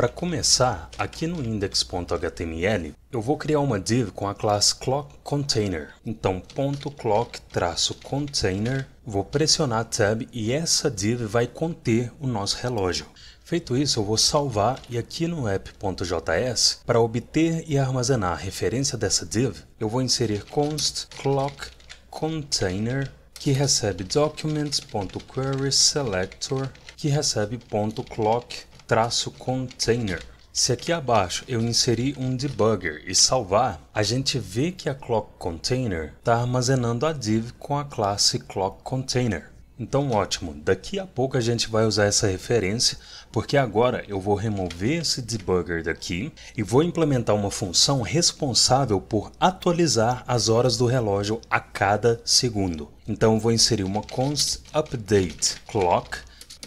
Para começar, aqui no index.html, eu vou criar uma div com a classe clock container. Então, ponto .clock-container, vou pressionar tab e essa div vai conter o nosso relógio. Feito isso, eu vou salvar e aqui no app.js, para obter e armazenar a referência dessa div, eu vou inserir const clock container que recebe documents.querySelector que recebe ponto .clock container. Se aqui abaixo eu inserir um debugger e salvar, a gente vê que a clock container está armazenando a div com a classe clock container. Então ótimo, daqui a pouco a gente vai usar essa referência, porque agora eu vou remover esse debugger daqui e vou implementar uma função responsável por atualizar as horas do relógio a cada segundo. Então vou inserir uma const update clock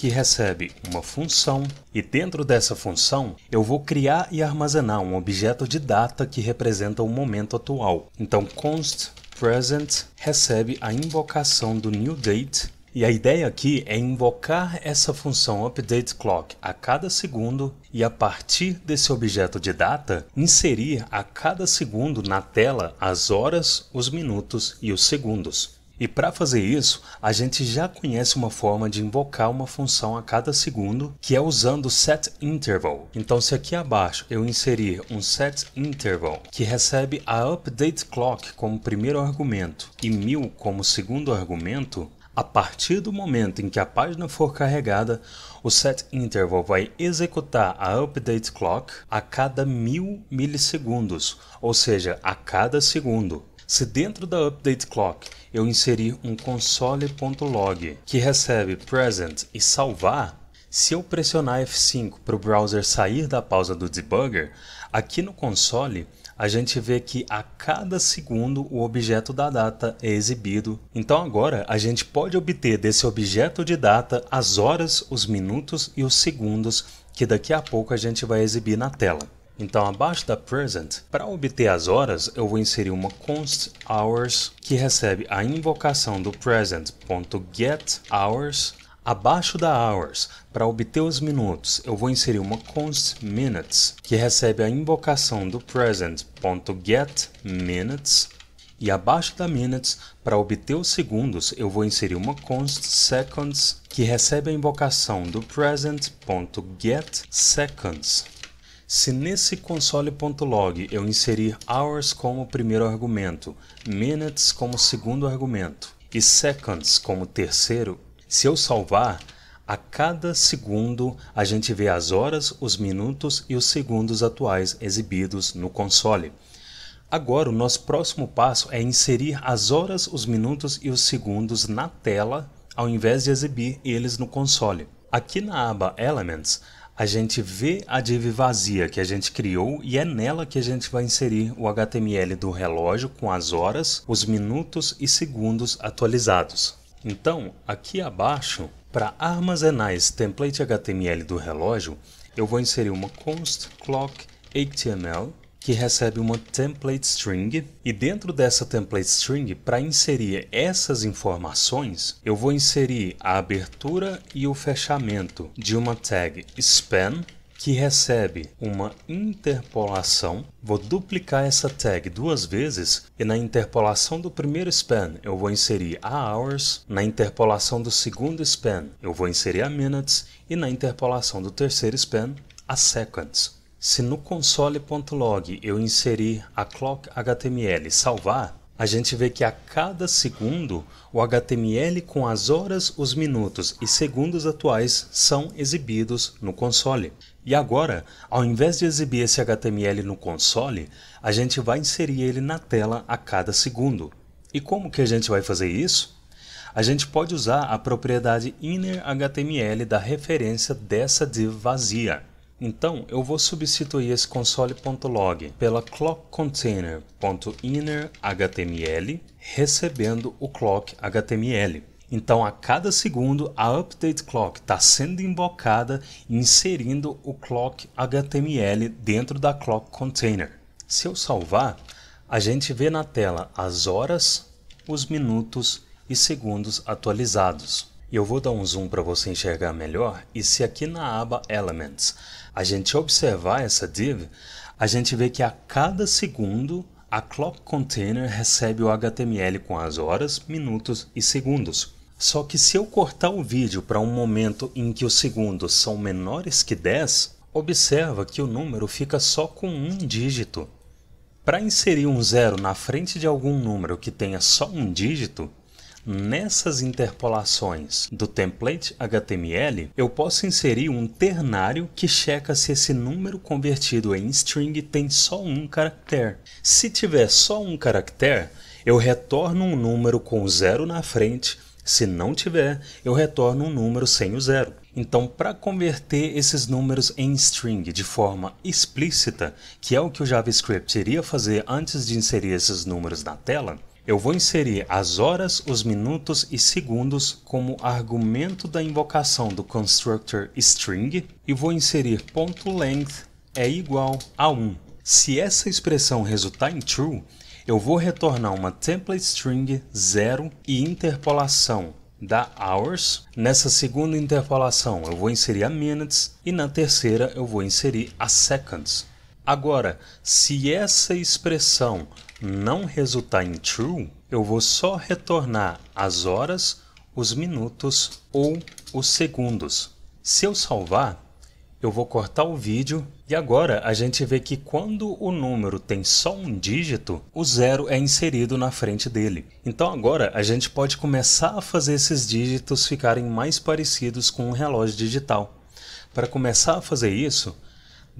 que recebe uma função e dentro dessa função eu vou criar e armazenar um objeto de data que representa o momento atual. Então const present recebe a invocação do new date e a ideia aqui é invocar essa função update clock a cada segundo e a partir desse objeto de data inserir a cada segundo na tela as horas, os minutos e os segundos. E para fazer isso, a gente já conhece uma forma de invocar uma função a cada segundo, que é usando setInterval. Então se aqui abaixo eu inserir um setInterval que recebe a updateClock como primeiro argumento e mil como segundo argumento, a partir do momento em que a página for carregada, o setInterval vai executar a updateClock a cada mil milissegundos, ou seja, a cada segundo. Se dentro da update clock eu inserir um console.log que recebe present e salvar, se eu pressionar F5 para o browser sair da pausa do debugger, aqui no console a gente vê que a cada segundo o objeto da data é exibido. Então agora a gente pode obter desse objeto de data as horas, os minutos e os segundos que daqui a pouco a gente vai exibir na tela. Então, abaixo da present, para obter as horas, eu vou inserir uma const hours que recebe a invocação do present.getHours Abaixo da hours, para obter os minutos, eu vou inserir uma const minutes, que recebe a invocação do present.getMinutes. E abaixo da minutes, para obter os segundos, eu vou inserir uma const seconds, que recebe a invocação do present.getSeconds. Se nesse console.log eu inserir hours como primeiro argumento, minutes como segundo argumento e seconds como terceiro, se eu salvar, a cada segundo a gente vê as horas, os minutos e os segundos atuais exibidos no console. Agora, o nosso próximo passo é inserir as horas, os minutos e os segundos na tela, ao invés de exibir eles no console. Aqui na aba Elements, a gente vê a div vazia que a gente criou e é nela que a gente vai inserir o HTML do relógio com as horas, os minutos e segundos atualizados. Então, aqui abaixo, para armazenar esse template HTML do relógio, eu vou inserir uma const clock HTML que recebe uma template string e dentro dessa template string, para inserir essas informações, eu vou inserir a abertura e o fechamento de uma tag span que recebe uma interpolação. Vou duplicar essa tag duas vezes e na interpolação do primeiro span eu vou inserir a hours, na interpolação do segundo span eu vou inserir a minutes e na interpolação do terceiro span a seconds. Se no console.log eu inserir a clock.html salvar, a gente vê que a cada segundo o HTML com as horas, os minutos e segundos atuais são exibidos no console. E agora, ao invés de exibir esse HTML no console, a gente vai inserir ele na tela a cada segundo. E como que a gente vai fazer isso? A gente pode usar a propriedade innerHTML da referência dessa div vazia. Então, eu vou substituir esse console.log pela clockcontainer.innerHTML, recebendo o clock.html. Então, a cada segundo, a update clock está sendo invocada, inserindo o clock.html dentro da clock container. Se eu salvar, a gente vê na tela as horas, os minutos e segundos atualizados. E eu vou dar um zoom para você enxergar melhor. E se aqui na aba Elements a gente observar essa div, a gente vê que a cada segundo a Clock Container recebe o HTML com as horas, minutos e segundos. Só que se eu cortar o vídeo para um momento em que os segundos são menores que 10, observa que o número fica só com um dígito. Para inserir um zero na frente de algum número que tenha só um dígito, Nessas interpolações do template HTML, eu posso inserir um ternário que checa se esse número convertido em string tem só um caractere. Se tiver só um caractere, eu retorno um número com zero na frente. Se não tiver, eu retorno um número sem o zero. Então, para converter esses números em string de forma explícita, que é o que o JavaScript iria fazer antes de inserir esses números na tela, eu vou inserir as horas, os minutos e segundos como argumento da invocação do constructor string e vou inserir ponto .length é igual a 1. Se essa expressão resultar em true, eu vou retornar uma template string 0 e interpolação da hours. Nessa segunda interpolação eu vou inserir a minutes e na terceira eu vou inserir a seconds. Agora, se essa expressão não resultar em true, eu vou só retornar as horas, os minutos ou os segundos. Se eu salvar, eu vou cortar o vídeo e agora a gente vê que quando o número tem só um dígito, o zero é inserido na frente dele. Então agora a gente pode começar a fazer esses dígitos ficarem mais parecidos com um relógio digital. Para começar a fazer isso,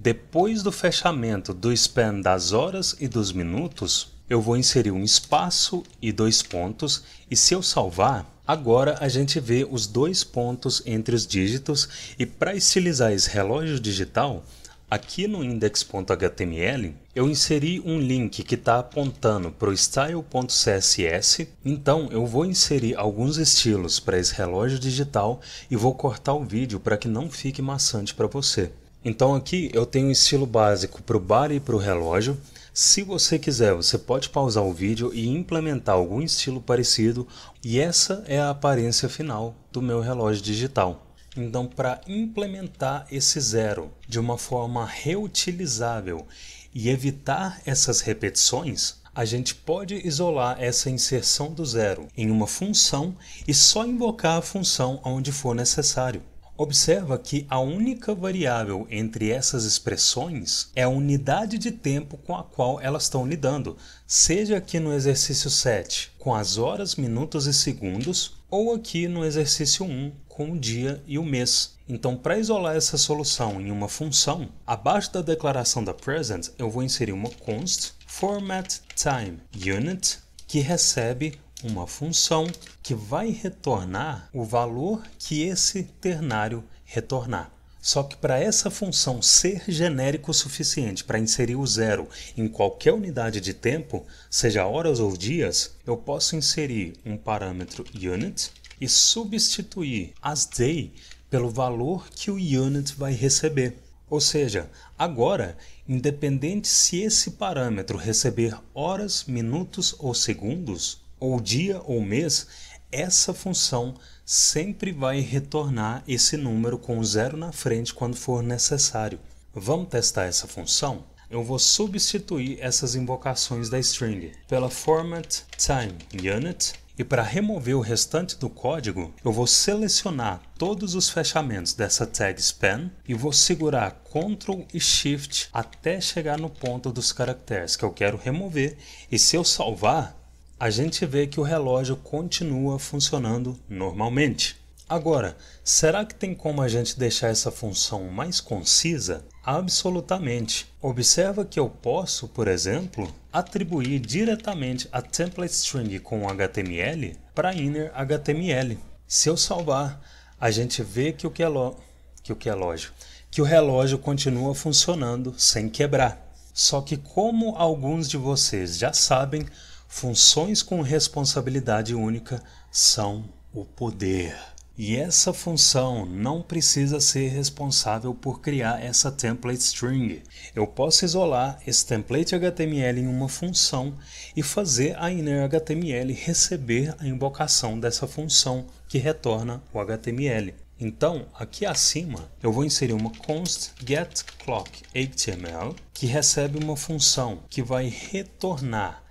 depois do fechamento do span das horas e dos minutos, eu vou inserir um espaço e dois pontos, e se eu salvar, agora a gente vê os dois pontos entre os dígitos, e para estilizar esse relógio digital, aqui no index.html, eu inseri um link que está apontando para o style.css, então eu vou inserir alguns estilos para esse relógio digital e vou cortar o vídeo para que não fique maçante para você. Então aqui eu tenho um estilo básico para o bar e para o relógio. Se você quiser, você pode pausar o vídeo e implementar algum estilo parecido, e essa é a aparência final do meu relógio digital. Então, para implementar esse zero de uma forma reutilizável e evitar essas repetições, a gente pode isolar essa inserção do zero em uma função e só invocar a função onde for necessário. Observa que a única variável entre essas expressões é a unidade de tempo com a qual elas estão lidando, seja aqui no exercício 7 com as horas, minutos e segundos, ou aqui no exercício 1 com o dia e o mês. Então, para isolar essa solução em uma função, abaixo da declaração da present, eu vou inserir uma const format time unit que recebe uma função que vai retornar o valor que esse ternário retornar. Só que para essa função ser genérico o suficiente para inserir o zero em qualquer unidade de tempo, seja horas ou dias, eu posso inserir um parâmetro unit e substituir as day pelo valor que o unit vai receber. Ou seja, agora, independente se esse parâmetro receber horas, minutos ou segundos, ou dia ou mês, essa função sempre vai retornar esse número com o zero na frente quando for necessário. Vamos testar essa função? Eu vou substituir essas invocações da string pela format time unit e para remover o restante do código, eu vou selecionar todos os fechamentos dessa tag span e vou segurar Ctrl e Shift até chegar no ponto dos caracteres que eu quero remover. E se eu salvar, a gente vê que o relógio continua funcionando normalmente. Agora, será que tem como a gente deixar essa função mais concisa? Absolutamente. Observa que eu posso, por exemplo, atribuir diretamente a template string com HTML para inner HTML. Se eu salvar, a gente vê que o que é, lo... que, o que é lógico, que o relógio continua funcionando sem quebrar. Só que como alguns de vocês já sabem, Funções com responsabilidade única são o poder. E essa função não precisa ser responsável por criar essa template string. Eu posso isolar esse template HTML em uma função e fazer a inner HTML receber a invocação dessa função que retorna o HTML. Então, aqui acima, eu vou inserir uma const getClockHTML que recebe uma função que vai retornar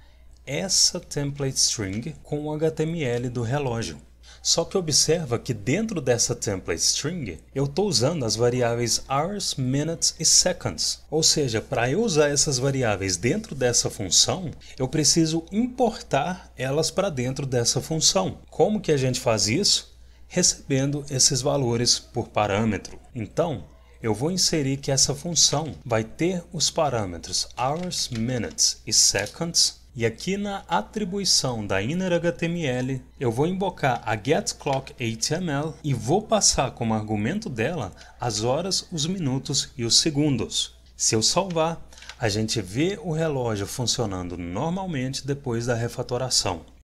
essa template string com o HTML do relógio. Só que observa que dentro dessa template string, eu estou usando as variáveis hours, minutes e seconds. Ou seja, para eu usar essas variáveis dentro dessa função, eu preciso importar elas para dentro dessa função. Como que a gente faz isso? Recebendo esses valores por parâmetro. Então, eu vou inserir que essa função vai ter os parâmetros hours, minutes e seconds e aqui na atribuição da inner HTML, eu vou invocar a getClockHTML e vou passar como argumento dela as horas, os minutos e os segundos. Se eu salvar, a gente vê o relógio funcionando normalmente depois da refatoração.